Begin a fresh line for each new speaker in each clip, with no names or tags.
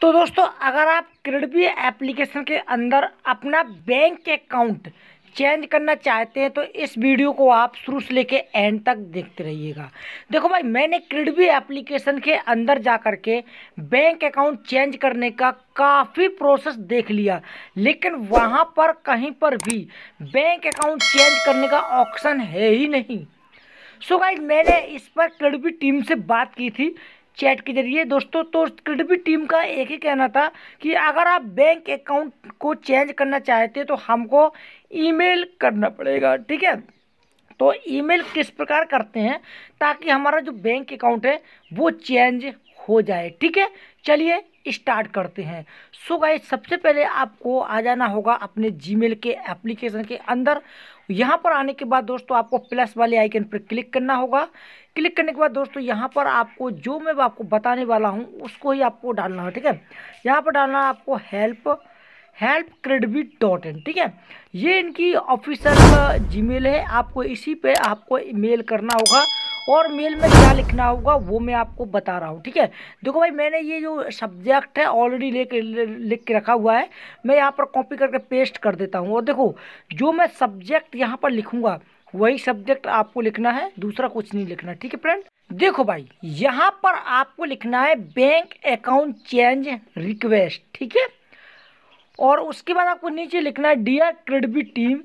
तो दोस्तों अगर आप क्रेडबी एप्लीकेशन के अंदर अपना बैंक अकाउंट चेंज करना चाहते हैं तो इस वीडियो को आप शुरू से लेके एंड तक देखते रहिएगा देखो भाई मैंने क्रेडबी एप्लीकेशन के अंदर जा कर के बैंक अकाउंट चेंज करने का काफ़ी प्रोसेस देख लिया लेकिन वहाँ पर कहीं पर भी बैंक अकाउंट चेंज करने का ऑप्शन है ही नहीं सो so गाइज मैंने इस पर क्रेडबी टीम से बात की थी चैट के जरिए दोस्तों तो क्रिडबी टीम का एक ही कहना था कि अगर आप बैंक अकाउंट को चेंज करना चाहते तो हमको ईमेल करना पड़ेगा ठीक है तो ईमेल किस प्रकार करते हैं ताकि हमारा जो बैंक अकाउंट है वो चेंज हो जाए ठीक है चलिए स्टार्ट करते हैं सो so गाइज सबसे पहले आपको आ जाना होगा अपने जीमेल के एप्लीकेशन के अंदर यहाँ पर आने के बाद दोस्तों आपको प्लस वाले आइकन पर क्लिक करना होगा क्लिक करने के बाद दोस्तों यहाँ पर आपको जो मैं आपको बताने वाला हूँ उसको ही आपको डालना है ठीक है यहाँ पर डालना है आपको हेल्प हेल्प क्रेडबी डॉट इन ठीक है ये इनकी ऑफिशियल जी है आपको इसी पे आपको मेल करना होगा और मेल में क्या लिखना होगा वो मैं आपको बता रहा हूँ ठीक है देखो भाई मैंने ये जो सब्जेक्ट है ऑलरेडी ले लिख के रखा हुआ है मैं यहाँ पर कॉपी करके पेस्ट कर देता हूँ और देखो जो मैं सब्जेक्ट यहाँ पर लिखूँगा वही सब्जेक्ट आपको लिखना है दूसरा कुछ नहीं लिखना ठीक है फ्रेंड देखो भाई यहाँ पर आपको लिखना है बैंक अकाउंट चेंज रिक्वेस्ट ठीक है और उसके बाद आपको नीचे लिखना है dear credit team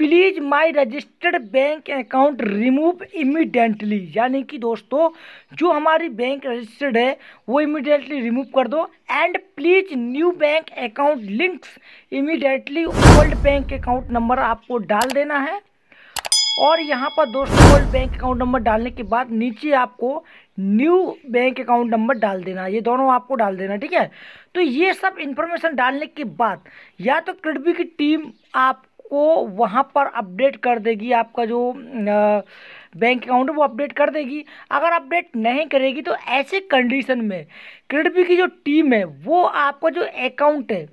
please my registered bank account remove immediately यानी कि दोस्तों जो हमारी बैंक रजिस्टर्ड है वो इमिडेंटली रिमूव कर दो and please new bank account links immediately old bank account number आपको डाल देना है और यहाँ पर दोस्तों ओल्ड बैंक अकाउंट नंबर डालने के बाद नीचे आपको न्यू बैंक अकाउंट नंबर डाल देना ये दोनों आपको डाल देना ठीक है तो ये सब इन्फॉर्मेशन डालने के बाद या तो क्रिडबी की टीम आप वो वहाँ पर अपडेट कर देगी आपका जो बैंक अकाउंट है वो अपडेट कर देगी अगर अपडेट नहीं करेगी तो ऐसे कंडीशन में क्रेडिट की जो टीम है वो आपका जो अकाउंट है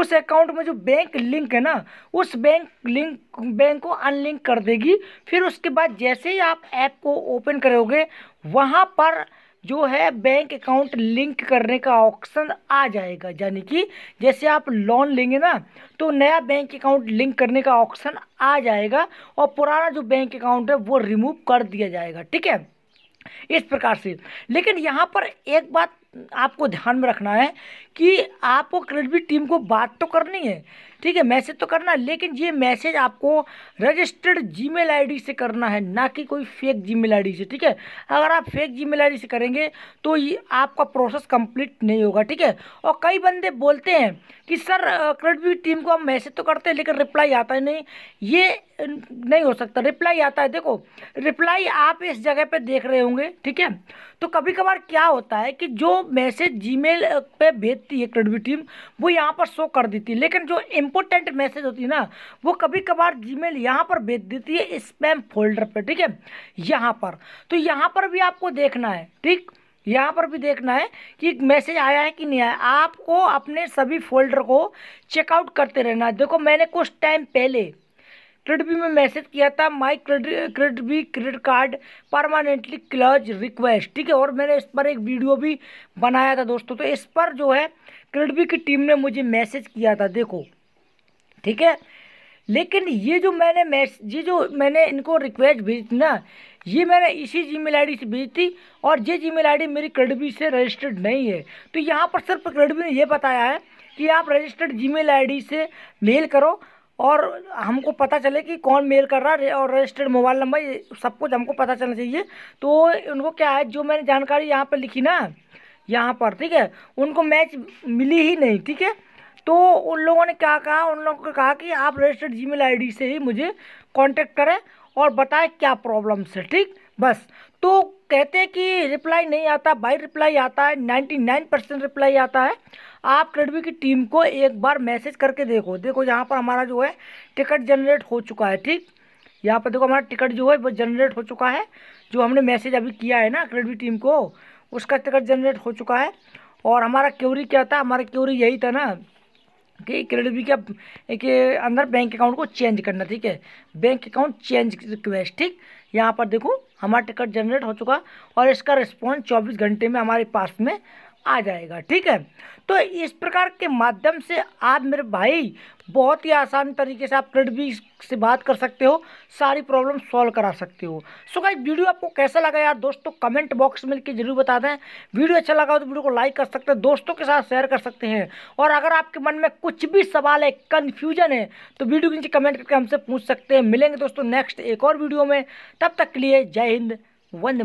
उस अकाउंट में जो बैंक लिंक है ना उस बैंक लिंक बैंक को अनलिंक कर देगी फिर उसके बाद जैसे ही आप ऐप को ओपन करोगे वहाँ पर जो है बैंक अकाउंट लिंक करने का ऑप्शन आ जाएगा यानी कि जैसे आप लोन लेंगे ना तो नया बैंक अकाउंट लिंक करने का ऑप्शन आ जाएगा और पुराना जो बैंक अकाउंट है वो रिमूव कर दिया जाएगा ठीक है इस प्रकार से लेकिन यहाँ पर एक बात आपको ध्यान में रखना है कि आपको क्रेडिट टीम को बात तो करनी है ठीक है मैसेज तो करना है लेकिन ये मैसेज आपको रजिस्टर्ड जीमेल आईडी से करना है ना कि कोई फेक जीमेल आईडी से ठीक है अगर आप फेक जीमेल आईडी से करेंगे तो ये आपका प्रोसेस कंप्लीट नहीं होगा ठीक है और कई बंदे बोलते हैं कि सर क्रेडिट टीम को हम मैसेज तो करते हैं लेकिन रिप्लाई आता ही नहीं ये नहीं हो सकता रिप्लाई आता है देखो रिप्लाई आप इस जगह पे देख रहे होंगे ठीक है तो कभी कभार क्या होता है कि जो मैसेज जीमेल पे भेजती है क्रेडिट टीम वो यहाँ पर शो कर देती है लेकिन जो इम इंपॉर्टेंट मैसेज होती है ना वो कभी कभार जीमेल यहाँ पर भेज देती है स्पैम फोल्डर पर ठीक है यहाँ पर तो यहाँ पर भी आपको देखना है ठीक यहाँ पर भी देखना है कि मैसेज आया है कि नहीं आया आपको अपने सभी फोल्डर को चेकआउट करते रहना है देखो मैंने कुछ टाइम पहले क्रेडबी में मैसेज किया था my credit credit card permanently close request ठीक है और मैंने इस पर एक वीडियो भी बनाया था दोस्तों तो इस पर जो है क्रेडबी की टीम ने मुझे मैसेज किया था देखो ठीक है लेकिन ये जो मैंने मैस ये जो मैंने इनको रिक्वेस्ट भेजी थी ना ये मैंने इसी जी मेल से भेजी थी और ये जी मेल मेरी क्रेडबी से रजिस्टर्ड नहीं है तो यहाँ पर सिर्फ क्रेडबी ने यह बताया है कि आप रजिस्टर्ड जी मेल से मेल करो और हमको पता चले कि कौन मेल कर रहा है और रजिस्टर्ड मोबाइल नंबर सब कुछ हमको पता चलना चाहिए तो उनको क्या है जो मैंने जानकारी यहाँ पर लिखी ना यहाँ पर ठीक है उनको मैच मिली ही नहीं ठीक है तो उन लोगों ने क्या कहा उन लोगों को कहा कि आप रजिस्टर्ड जी मेल से ही मुझे कॉन्टेक्ट करें और बताएं क्या प्रॉब्लम्स है ठीक बस तो कहते हैं कि रिप्लाई नहीं आता बाई रिप्लाई आता है नाइन्टी नाइन परसेंट रिप्लाई आता है आप क्रेडवी की टीम को एक बार मैसेज करके देखो देखो यहाँ पर हमारा जो है टिकट जनरेट हो चुका है ठीक यहाँ पर देखो हमारा टिकट जो है वो जनरेट हो चुका है जो हमने मैसेज अभी किया है ना क्रेडवी टीम को उसका टिकट जनरेट हो चुका है और हमारा क्यूरी क्या था हमारा क्यूरी यही था ना कि क्रेडिट बी के एक अंदर बैंक अकाउंट को चेंज करना ठीक है बैंक अकाउंट चेंज रिक्वेस्ट ठीक यहाँ पर देखो हमारा टिकट जनरेट हो चुका और इसका रिस्पॉन्स चौबीस घंटे में हमारे पास में आ जाएगा ठीक है तो इस प्रकार के माध्यम से आप मेरे भाई बहुत ही आसान तरीके से आप भी से बात कर सकते हो सारी प्रॉब्लम सॉल्व करा सकते हो सो भाई वीडियो आपको कैसा लगा यार दोस्तों कमेंट बॉक्स में लिख जरूर बता दें वीडियो अच्छा लगा हो तो वीडियो को लाइक कर सकते हैं दोस्तों के साथ शेयर कर सकते हैं और अगर आपके मन में कुछ भी सवाल है कन्फ्यूजन है तो वीडियो के नीचे कमेंट करके हमसे पूछ सकते हैं मिलेंगे दोस्तों नेक्स्ट एक और वीडियो में तब तक के लिए जय हिंद वंदे